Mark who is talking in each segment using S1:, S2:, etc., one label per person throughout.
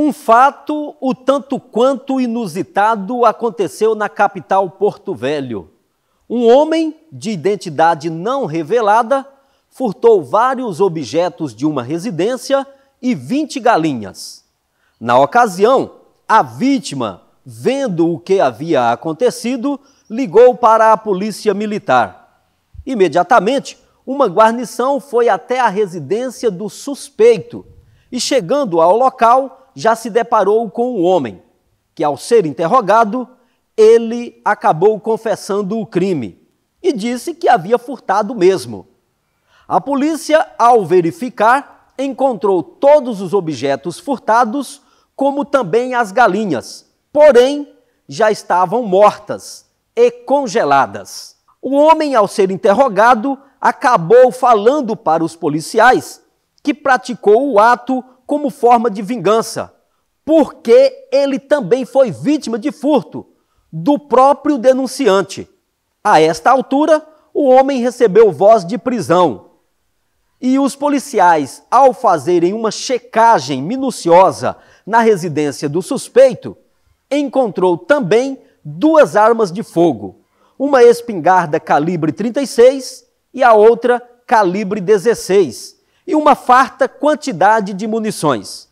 S1: Um fato o tanto quanto inusitado aconteceu na capital Porto Velho. Um homem de identidade não revelada furtou vários objetos de uma residência e 20 galinhas. Na ocasião, a vítima, vendo o que havia acontecido, ligou para a polícia militar. Imediatamente, uma guarnição foi até a residência do suspeito e, chegando ao local, já se deparou com o um homem, que ao ser interrogado, ele acabou confessando o crime e disse que havia furtado mesmo. A polícia, ao verificar, encontrou todos os objetos furtados, como também as galinhas, porém já estavam mortas e congeladas. O homem, ao ser interrogado, acabou falando para os policiais que praticou o ato como forma de vingança, porque ele também foi vítima de furto do próprio denunciante. A esta altura, o homem recebeu voz de prisão. E os policiais, ao fazerem uma checagem minuciosa na residência do suspeito, encontrou também duas armas de fogo, uma espingarda calibre 36 e a outra calibre 16, e uma farta quantidade de munições.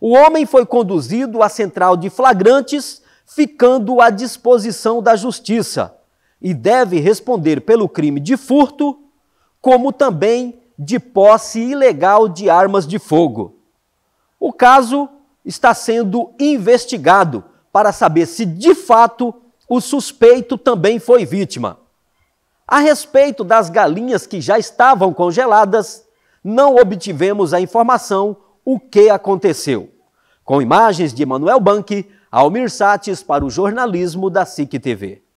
S1: O homem foi conduzido à central de flagrantes, ficando à disposição da justiça, e deve responder pelo crime de furto, como também de posse ilegal de armas de fogo. O caso está sendo investigado para saber se de fato o suspeito também foi vítima. A respeito das galinhas que já estavam congeladas, não obtivemos a informação o que aconteceu. Com imagens de Emanuel Banque, Almir Sates para o jornalismo da SIC TV.